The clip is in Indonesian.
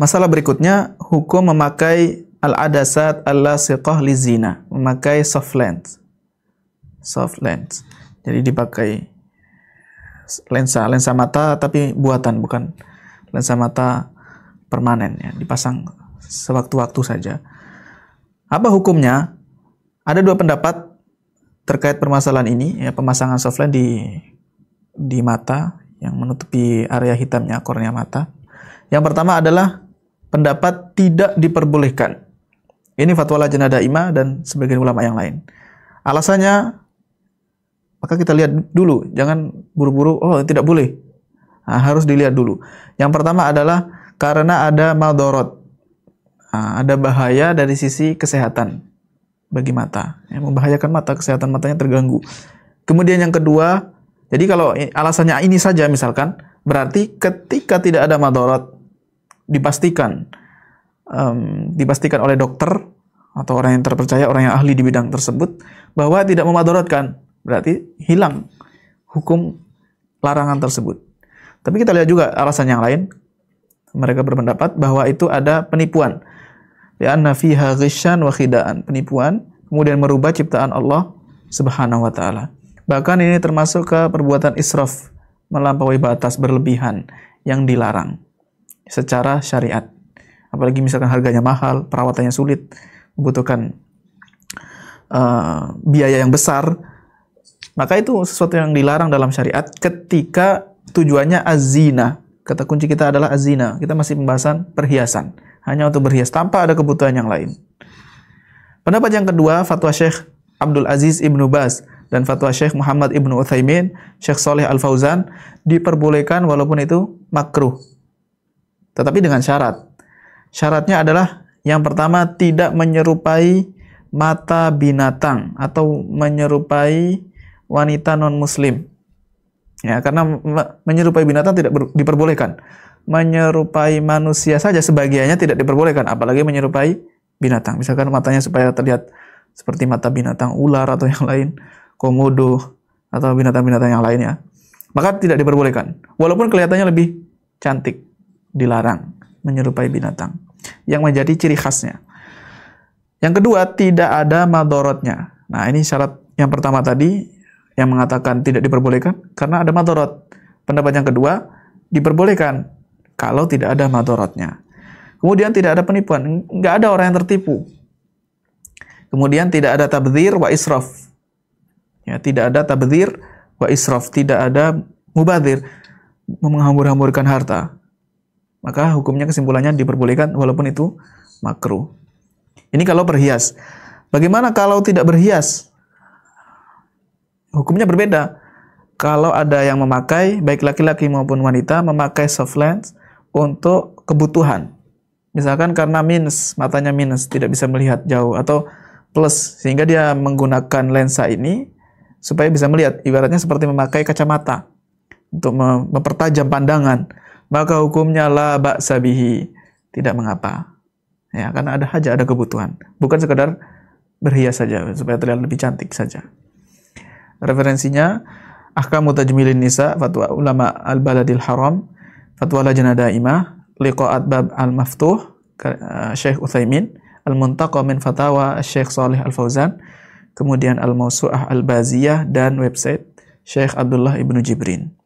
Masalah berikutnya, hukum memakai al-adasat al-lasiqah lizina, memakai soft lens. Soft lens. Jadi dipakai lensa lensa mata tapi buatan bukan lensa mata permanen ya, dipasang sewaktu-waktu saja. Apa hukumnya? Ada dua pendapat terkait permasalahan ini ya pemasangan soft lens di di mata yang menutupi area hitamnya kornea mata. Yang pertama adalah pendapat tidak diperbolehkan. Ini fatwa Lajnah Daimah dan sebagian ulama yang lain. Alasannya, maka kita lihat dulu, jangan buru-buru, oh tidak boleh. Nah, harus dilihat dulu. Yang pertama adalah karena ada madorot, nah, ada bahaya dari sisi kesehatan bagi mata, yang membahayakan mata, kesehatan matanya terganggu. Kemudian yang kedua, jadi kalau alasannya ini saja misalkan, berarti ketika tidak ada madorot, dipastikan um, dipastikan oleh dokter atau orang yang terpercaya, orang yang ahli di bidang tersebut bahwa tidak memadaratkan, berarti hilang hukum larangan tersebut. Tapi kita lihat juga alasan yang lain. Mereka berpendapat bahwa itu ada penipuan. ya fiha ghishan wa khidaan. Penipuan, kemudian merubah ciptaan Allah subhanahu wa ta'ala. Bahkan ini termasuk ke perbuatan israf, melampaui batas berlebihan yang dilarang secara syariat. Apalagi misalkan harganya mahal, perawatannya sulit, membutuhkan uh, biaya yang besar, maka itu sesuatu yang dilarang dalam syariat ketika tujuannya azina. Kata kunci kita adalah azina. Kita masih pembahasan perhiasan, hanya untuk berhias tanpa ada kebutuhan yang lain. Pendapat yang kedua, fatwa Syekh Abdul Aziz Ibnu Bas dan fatwa Syekh Muhammad Ibnu Utsaimin, Syekh Soleh Al Fauzan diperbolehkan walaupun itu makruh. Tetapi dengan syarat. Syaratnya adalah yang pertama tidak menyerupai mata binatang atau menyerupai wanita non muslim. Ya, karena menyerupai binatang tidak diperbolehkan. Menyerupai manusia saja sebagiannya tidak diperbolehkan, apalagi menyerupai binatang. Misalkan matanya supaya terlihat seperti mata binatang ular atau yang lain, komodo atau binatang-binatang yang lainnya. Maka tidak diperbolehkan. Walaupun kelihatannya lebih cantik dilarang menyerupai binatang yang menjadi ciri khasnya. Yang kedua, tidak ada madorotnya. Nah, ini syarat yang pertama tadi yang mengatakan tidak diperbolehkan karena ada madorot. Pendapat yang kedua, diperbolehkan kalau tidak ada madorotnya. Kemudian tidak ada penipuan, nggak ada orang yang tertipu. Kemudian tidak ada tabdir wa israf. Ya, tidak ada tabdir wa israf, tidak ada mubadir menghambur-hamburkan harta maka hukumnya kesimpulannya diperbolehkan walaupun itu makruh. Ini kalau berhias. Bagaimana kalau tidak berhias? Hukumnya berbeda. Kalau ada yang memakai, baik laki-laki maupun wanita, memakai soft lens untuk kebutuhan. Misalkan karena minus, matanya minus, tidak bisa melihat jauh, atau plus, sehingga dia menggunakan lensa ini supaya bisa melihat. Ibaratnya seperti memakai kacamata untuk mempertajam pandangan maka hukumnya la bak sabihi Tidak mengapa. Ya, karena ada haja, ada kebutuhan. Bukan sekedar berhias saja supaya terlihat lebih cantik saja. Referensinya Ahkamu Tajmilin Nisa, fatwa ulama Al-Baladil Haram, fatwa Lajnah Daimah, Liqa'at Bab Al-Maftuh, eh, Syekh Uthaimin, Al-Muntaqa min Fatawa Syekh Salih Al-Fauzan, kemudian Al-Mausu'ah Al-Baziyah dan website Syekh Abdullah Ibnu Jibrin.